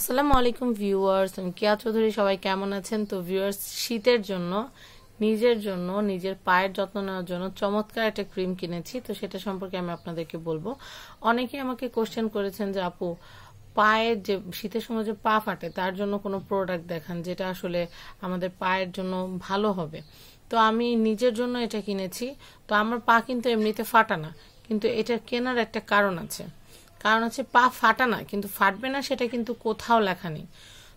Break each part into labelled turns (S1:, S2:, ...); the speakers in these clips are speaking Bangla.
S1: আসসালামু আলাইকুম ভিউয়ার্স আমি কিয়া চৌধুরী সবাই কেমন আছেন তো ভিউয়ার্স শীতের জন্য নিজের জন্য নিজের পায়ের যত্ন নেওয়ার জন্য চমৎকার একটা ক্রিম কিনেছি তো সেটা সম্পর্কে আমি আপনাদেরকে বলবো অনেকেই আমাকে কোশ্চেন করেছেন যে আপু পায়ের যে শীতের সময় যে পা ফাটে তার জন্য কোনো প্রোডাক্ট দেখান যেটা আসলে আমাদের পায়ের জন্য ভালো হবে তো আমি নিজের জন্য এটা কিনেছি তো আমার পা কিন্তু এমনিতে ফাটা না কিন্তু এটা কেনার একটা কারণ আছে কারণ হচ্ছে পা ফাটা না কিন্তু ফাটবে না সেটা কিন্তু কোথাও লেখা নেই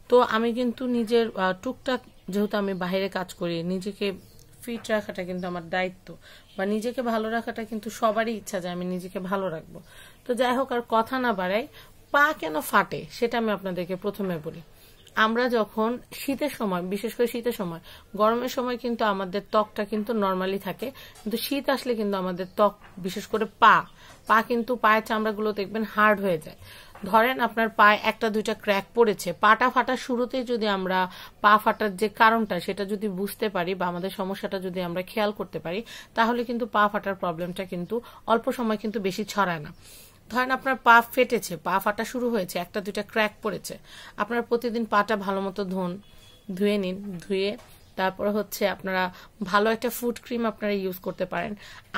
S1: তো আমি কিন্তু নিজের টুকটাক যেহেতু আমি বাইরে কাজ করি নিজেকে ফিট রাখাটা কিন্তু আমার দায়িত্ব বা নিজেকে ভালো রাখাটা কিন্তু সবারই ইচ্ছা যে আমি নিজেকে ভালো রাখবো তো যাই হোক আর কথা না বাড়াই পা কেন ফাটে সেটা আমি আপনাদেরকে প্রথমে বলি আমরা যখন শীতের সময় বিশেষ করে শীতের সময় গরমের সময় কিন্তু আমাদের ত্বকটা কিন্তু নর্মালি থাকে কিন্তু শীত আসলে কিন্তু আমাদের ত্বক বিশেষ করে পা পা কিন্তু পায়ের চামড়াগুলো দেখবেন হার্ড হয়ে যায় ধরেন আপনার পায়ে একটা দুইটা ক্র্যাক পড়েছে পাটা ফাটা শুরুতেই যদি আমরা পা ফাটার যে কারণটা সেটা যদি বুঝতে পারি বা আমাদের সমস্যাটা যদি আমরা খেয়াল করতে পারি তাহলে কিন্তু পা ফাটার প্রবলেমটা কিন্তু অল্প সময় কিন্তু বেশি ছড়ায় না ধরেন আপনার পা ফেটেছে পা ফাটা শুরু হয়েছে একটা দুইটা ক্র্যাক পড়েছে আপনার প্রতিদিন পাটা ভালো মতো ধোন ধুয়ে নিন ধুয়ে তারপরে হচ্ছে আপনারা ভালো একটা ফুড ক্রিম আপনারা ইউজ করতে পারেন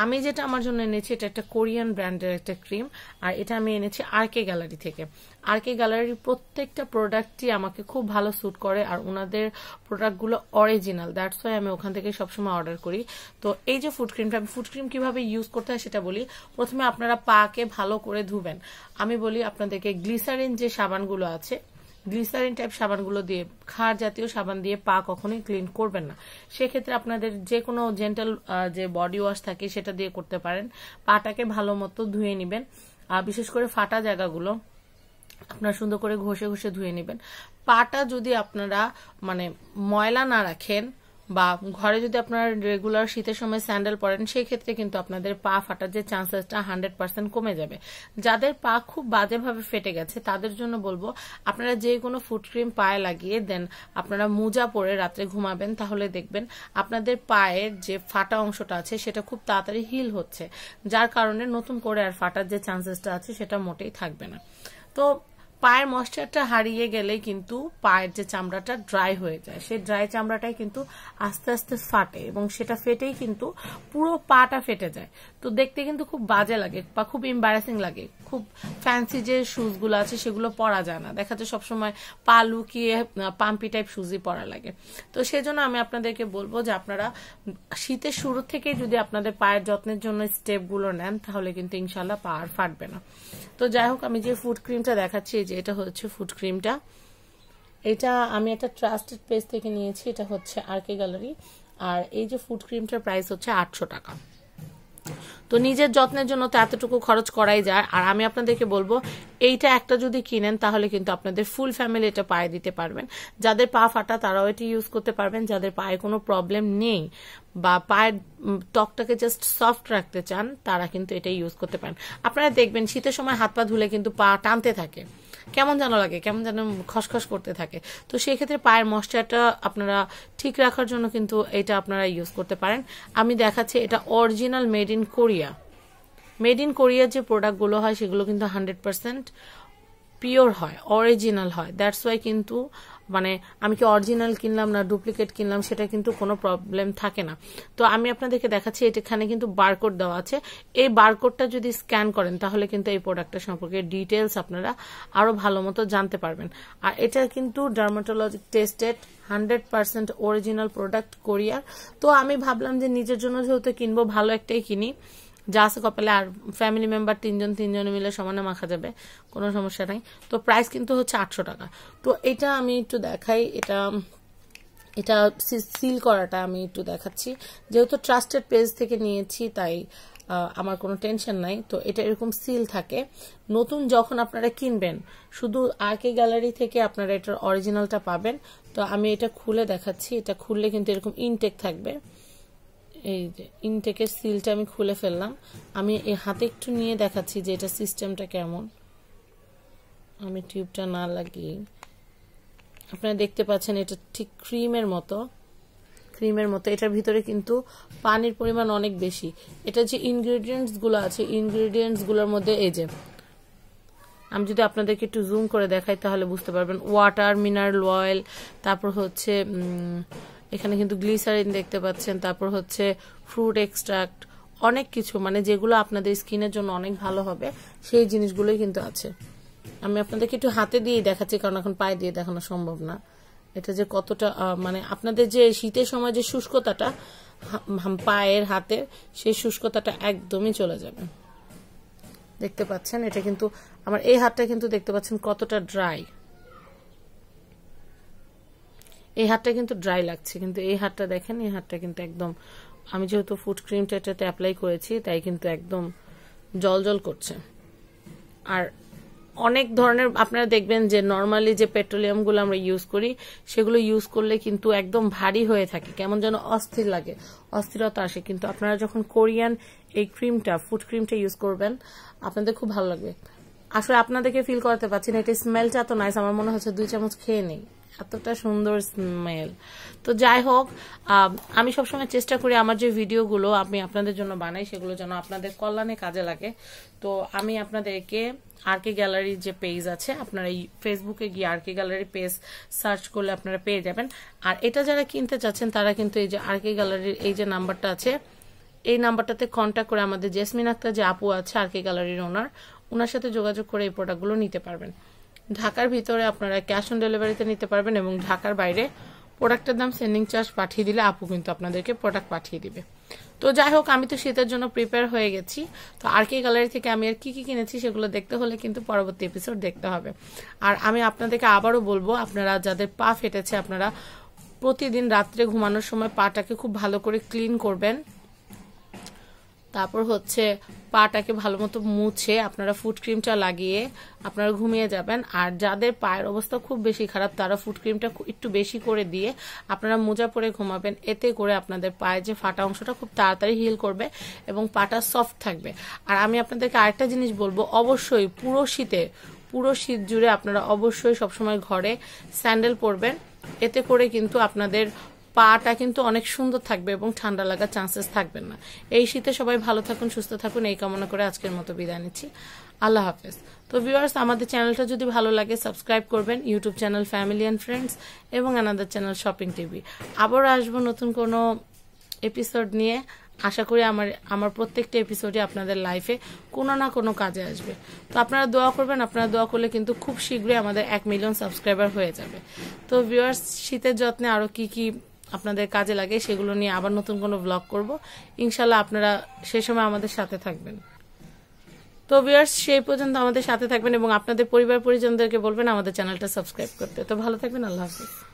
S1: আমি যেটা আমার জন্য এনেছি এটা একটা কোরিয়ান ব্র্যান্ডের একটা ক্রিম আর এটা আমি এনেছি আরকে গ্যালারি থেকে আরকে গ্যালারির প্রত্যেকটা প্রোডাক্টটি আমাকে খুব ভালো স্যুট করে আর ওনাদের প্রোডাক্টগুলো অরিজিনাল দ্যাটস ওয়াই আমি ওখান থেকে সবসময় অর্ডার করি তো এই যে ফুড ক্রিমটা আমি ফুড ক্রিম কিভাবে ইউজ করতে হয় সেটা বলি প্রথমে আপনারা পাকে ভালো করে ধুবেন আমি বলি আপনাদেরকে গ্লিসারিন যে সাবানগুলো আছে গ্লিসারিন টাইপ সাবানগুলো দিয়ে খার জাতীয় সাবান দিয়ে পা কখনোই ক্লিন করবেন না সেক্ষেত্রে আপনাদের যে কোনো জেন্টাল যে বডি ওয়াশ থাকে সেটা দিয়ে করতে পারেন পাটাকে ভালো মতো ধুয়ে নেবেন বিশেষ করে ফাটা জায়গাগুলো আপনার সুন্দর করে ঘষে ঘষে ধুয়ে নেবেন পাটা যদি আপনারা মানে ময়লা না রাখেন বা ঘরে যদি আপনার রেগুলার শীতের সময় স্যান্ডেল পরেন সেই ক্ষেত্রে কিন্তু আপনাদের পা ফাটার যে চান্সেসটা হান্ড্রেড পার্সেন্ট কমে যাবে যাদের পা খুব বাজেভাবে ফেটে গেছে তাদের জন্য বলবো আপনারা যে কোনো ফুট ক্রিম পায়ে লাগিয়ে দেন আপনারা মোজা পরে রাত্রে ঘুমাবেন তাহলে দেখবেন আপনাদের পায়ের যে ফাটা অংশটা আছে সেটা খুব তাড়াতাড়ি হিল হচ্ছে যার কারণে নতুন করে আর ফাটার যে চান্সেসটা আছে সেটা মোটেই থাকবে না তো পায়ের ময়শ্চারটা হারিয়ে গেলে কিন্তু পায়ের যে চামড়াটা ড্রাই হয়ে যায় সেই ড্রাই চামড়াটাই কিন্তু আস্তে আস্তে ফাটে এবং সেটা ফেটেই কিন্তু পুরো পাটা ফেটে যায় তো দেখতে কিন্তু খুব বাজে লাগে বা খুব এম্বারাসিং লাগে খুব ফ্যান্সি যে শুজগুলো আছে সেগুলো পরা যায় না দেখা যায় সবসময় পা লুকিয়ে পাম্পি টাইপ শুজই পরা লাগে তো সেজন্য আমি আপনাদেরকে বলবো যে আপনারা শীতের শুরু থেকে যদি আপনাদের পায়ের যত্নের জন্য স্টেপগুলো নেন তাহলে কিন্তু ইনশাল্লাহ পা আর ফাটবে না তো যাই হোক আমি যে ফুড ক্রিমটা দেখাচ্ছি যে এটা হচ্ছে ফুড ক্রিমটা এটা আমি একটা ট্রাস্টেড পেজ থেকে নিয়েছি এটা হচ্ছে আর কে গ্যালারি আর এই যে ফুড ক্রিমটার প্রাইস হচ্ছে আটশো টাকা তো নিজের যত্নের জন্য তো এতটুকু খরচ করাই যায় আর আমি আপনাদেরকে বলবো এইটা একটা যদি কিনেন তাহলে কিন্তু আপনাদের ফুল ফ্যামিলি এটা পায়ে দিতে পারবেন যাদের পা ফাটা তারাও এটি ইউজ করতে পারবেন যাদের পায়ে কোনো প্রবলেম নেই বা পায়ের ত্বকটাকে জাস্ট সফট রাখতে চান তারা কিন্তু এটা ইউজ করতে পারেন আপনারা দেখবেন শীতের সময় হাত পা ধুলে কিন্তু পা টানতে থাকে কেমন যেন লাগে কেমন যেন খসখস করতে থাকে তো সেই ক্ষেত্রে পায়ের ময়শ্চারটা আপনারা ঠিক রাখার জন্য কিন্তু এটা আপনারা ইউজ করতে পারেন আমি দেখাচ্ছি এটা original made in Korea made in কোরিয়ার যে প্রোডাক্টগুলো হয় সেগুলো কিন্তু হান্ড্রেড পার্সেন্ট পিওর হয় অরিজিনাল হয় দ্যাটস ওয়াই কিন্তু মানে আমি কি অরিজিনাল কিনলাম না ডুপ্লিকেট কিনলাম সেটা কিন্তু কোনো প্রবলেম থাকে না তো আমি আপনাদেরকে দেখাচ্ছি এখানে কিন্তু বারকোড দেওয়া আছে এই বারকোডটা যদি স্ক্যান করেন তাহলে কিন্তু এই প্রোডাক্টটা সম্পর্কে ডিটেলস আপনারা আরও ভালো মতো জানতে পারবেন আর এটা কিন্তু dermatology tested hundred percent original product কোরিয়ার তো আমি ভাবলাম যে নিজের জন্য যেহেতু কিনবো ভালো একটাই কিনি যা আছে কপালে আর ফ্যামিলি মেম্বার তিনজন তিনজনে মিলে সমানে মাখা যাবে কোনো সমস্যা নাই তো প্রাইস কিন্তু হচ্ছে আটশো টাকা তো এটা আমি একটু দেখাই এটা এটা সিল করাটা আমি একটু দেখাচ্ছি যেহেতু ট্রাস্টেড পেজ থেকে নিয়েছি তাই আমার কোনো টেনশন নাই তো এটা এরকম সিল থাকে নতুন যখন আপনারা কিনবেন শুধু আর গ্যালারি থেকে আপনারা এটার অরিজিনালটা পাবেন তো আমি এটা খুলে দেখাচ্ছি এটা খুললে কিন্তু এরকম ইনটেক থাকবে এই যে ইনটেকের সিলটা আমি খুলে ফেললাম আমি এই হাতে একটু নিয়ে দেখাচ্ছি যে এটা সিস্টেমটা কেমন আমি টিউবটা না লাগিয়ে আপনারা দেখতে পাচ্ছেন এটা ঠিক ক্রিমের মতো ক্রিমের মতো এটার ভিতরে কিন্তু পানির পরিমাণ অনেক বেশি এটা যে ইনগ্রিডিয়েন্টসগুলো আছে ইনগ্রিডিয়েন্টসগুলোর মধ্যে এই যে আমি যদি আপনাদেরকে একটু জুম করে দেখাই তাহলে বুঝতে পারবেন ওয়াটার মিনারেল অয়েল তারপর হচ্ছে এখানে কিন্তু গ্লিসারিন দেখতে পাচ্ছেন তারপর হচ্ছে ফ্রুট এক্সট্রাক্ট অনেক কিছু মানে যেগুলো আপনাদের স্কিনের জন্য অনেক ভালো হবে সেই জিনিসগুলোই কিন্তু আছে আমি আপনাদেরকে একটু হাতে দিয়ে দেখাচ্ছি কারণ এখন পায়ে দিয়ে দেখানো সম্ভব না এটা যে কতটা মানে আপনাদের যে শীতের সময় যে শুষ্কতাটা পায়ের হাতে সেই শুষ্কতাটা একদমই চলে যাবে দেখতে পাচ্ছেন এটা কিন্তু আমার এই হাতটা কিন্তু দেখতে পাচ্ছেন কতটা ড্রাই এই হাতটা কিন্তু ড্রাই লাগছে কিন্তু এই হাতটা দেখেন এই হাতটা কিন্তু একদম আমি যেহেতু ফুড ক্রিমটা এটাতে অ্যাপ্লাই করেছি তাই কিন্তু একদম জল জল করছে আর অনেক ধরনের আপনারা দেখবেন যে নর্মালি যে পেট্রোলিয়ামগুলো আমরা ইউজ করি সেগুলো ইউজ করলে কিন্তু একদম ভারী হয়ে থাকে কেমন যেন অস্থির লাগে অস্থিরতা আসে কিন্তু আপনারা যখন কোরিয়ান এই ক্রিমটা ফুড ক্রিমটা ইউজ করবেন আপনাদের খুব ভালো লাগবে আসলে আপনাদেরকে ফিল করতে পারছি না এটা স্মেলটা এত নাইস আমার মনে হচ্ছে দুই চামচ খেয়ে নেই এতটা সুন্দর স্মেল তো যাই হোক আমি সবসময় চেষ্টা করি আমার যে ভিডিওগুলো আমি আপনাদের জন্য বানাই সেগুলো যেন আপনাদের কল্যাণে কাজে লাগে তো আমি আপনাদেরকে আরকে গ্যালারির যে পেজ আছে আপনারা এই ফেসবুকে গিয়ে আরকে গ্যালারি পেজ সার্চ করলে আপনারা পেয়ে যাবেন আর এটা যারা কিনতে চাচ্ছেন তারা কিন্তু এই যে আরকে গ্যালারির এই যে নাম্বারটা আছে এই নাম্বারটাতে কন্ট্যাক্ট করে আমাদের জেসমিন আক্তার যে আপু আছে আরকে গ্যালারির ওনার ওনার সাথে যোগাযোগ করে এই প্রোডাক্টগুলো নিতে পারবেন ঢাকার ভিতরে আপনারা ক্যাশ অন ডেলিভারিতে নিতে পারবেন এবং ঢাকার বাইরে প্রোডাক্টের দাম সেন্ডিং চার্জ পাঠিয়ে দিলে আপু কিন্তু আপনাদেরকে প্রোডাক্ট পাঠিয়ে দিবে তো যাই হোক আমি তো শীতের জন্য প্রিপেয়ার হয়ে গেছি তো আর কে গ্যালারি থেকে আমি আর কি কি কিনেছি সেগুলো দেখতে হলে কিন্তু পরবর্তী এপিসোড দেখতে হবে আর আমি আপনাদেরকে আবারও বলবো আপনারা যাদের পা ফেটেছে আপনারা প্রতিদিন রাত্রে ঘুমানোর সময় পাটাকে খুব ভালো করে ক্লিন করবেন তারপর হচ্ছে পাটাকে ভালো মতো মুছে আপনারা ফুড ক্রিমটা লাগিয়ে আপনারা ঘুমিয়ে যাবেন আর যাদের পায়ের অবস্থা খুব বেশি খারাপ তারা ফুড ক্রিমটা একটু বেশি করে দিয়ে আপনারা মোজা পরে ঘুমাবেন এতে করে আপনাদের পায়ে যে ফাটা অংশটা খুব তাড়াতাড়ি হিল করবে এবং পাটা সফট থাকবে আর আমি আপনাদেরকে আরেকটা জিনিস বলবো অবশ্যই পুরো শীতে পুরো শীত জুড়ে আপনারা অবশ্যই সবসময় ঘরে স্যান্ডেল পরবেন এতে করে কিন্তু আপনাদের পাটা কিন্তু অনেক সুন্দর থাকবে এবং ঠান্ডা লাগার চান্সেস থাকবে না এই শীতে সবাই ভালো থাকুন সুস্থ থাকুন এই কামনা করে আজকের মতো বিদায় নিচ্ছি আল্লাহ হাফেজ তো ভিউয়ার্স আমাদের চ্যানেলটা যদি ভালো লাগে সাবস্ক্রাইব করবেন YouTube channel family and friends এবং আনাদার চ্যানেল শপিং টিভি আবার আসবো নতুন কোনো এপিসোড নিয়ে আশা করি আমার আমার প্রত্যেকটা এপিসোডই আপনাদের লাইফে কোনো না কোনো কাজে আসবে তো আপনারা দোয়া করবেন আপনারা দোয়া করলে কিন্তু খুব শীঘ্রই আমাদের এক মিলিয়ন সাবস্ক্রাইবার হয়ে যাবে তো ভিউয়ার্স শীতের যত্নে আরও কি কি আপনাদের কাজে লাগে সেগুলো নিয়ে আবার নতুন কোনো ব্লগ করব ইনশাল্লাহ আপনারা সে সময় আমাদের সাথে থাকবেন তো ভিউয়ার্স সেই পর্যন্ত আমাদের সাথে থাকবেন এবং আপনাদের পরিবার পরিজনদেরকে বলবেন আমাদের চ্যানেলটা সাবস্ক্রাইব করতে তো ভালো থাকবেন আল্লাহ হাফিজ